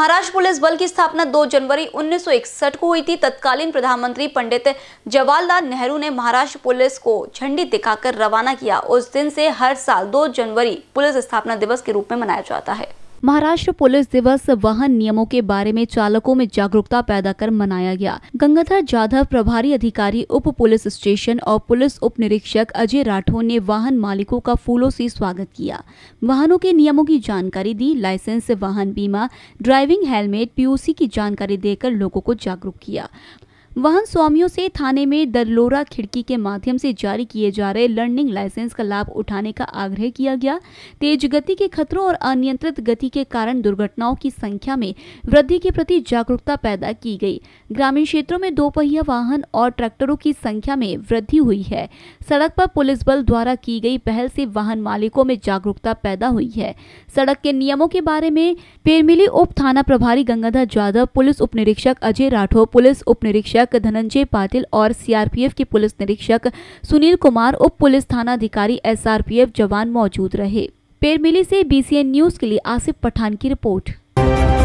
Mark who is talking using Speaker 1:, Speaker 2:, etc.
Speaker 1: Maharashtra police बल की स्थापना 2 जनवरी 1961 को हुई थी तत्कालीन प्रधानमंत्री पंडित जवाहरलाल नेहरू ने महाराष्ट्र पुलिस को झंडी दिखाकर रवाना किया उस दिन से हर साल 2 जनवरी पुलिस स्थापना दिवस के रूप में मनाया जाता है महाराष्ट्र पुलिस दिवस वाहन नियमों के बारे में चालकों में जागरूकता पैदा कर मनाया गया गंगाधर जाधव प्रभारी अधिकारी उप पुलिस स्टेशन और पुलिस उप निरीक्षक अजय राठौर ने वाहन मालिकों का फूलों से स्वागत किया वाहनों के नियमों की जानकारी दी लाइसेंस वाहन बीमा ड्राइविंग हेलमेट पीओसी की जानकारी देकर लोगों को जागरूक किया वाहन स्वामियों से थाने में दरलोरा खिड़की के माध्यम से जारी किए जा रहे लर्निंग लाइसेंस का लाभ उठाने का आग्रह किया गया तेज गति के खतरों और अनियंत्रित गति के कारण दुर्घटनाओं की संख्या में वृद्धि के प्रति जागरूकता पैदा की गई ग्रामीण क्षेत्रों में दोपहिया वाहन और ट्रैक्टरों की संख्या में वृद्धि हुई है सड़क पर पुलिस बल द्वारा की गई पहल से वाहन मालिकों में जागरूकता पैदा हुई है सड़क के नियमों के बारे में पेरमिली उप थाना प्रभारी गंगाधर यादव पुलिस उप निरीक्षक अजय राठौर पुलिस उप निरीक्षक निरीक्षक धनंजय पाटिल और सीआरपीएफ के पुलिस निरीक्षक सुनील कुमार उप पुलिस थानाधिकारी एस जवान मौजूद रहे पेरमिली से बीसीएन न्यूज के लिए आसिफ पठान की रिपोर्ट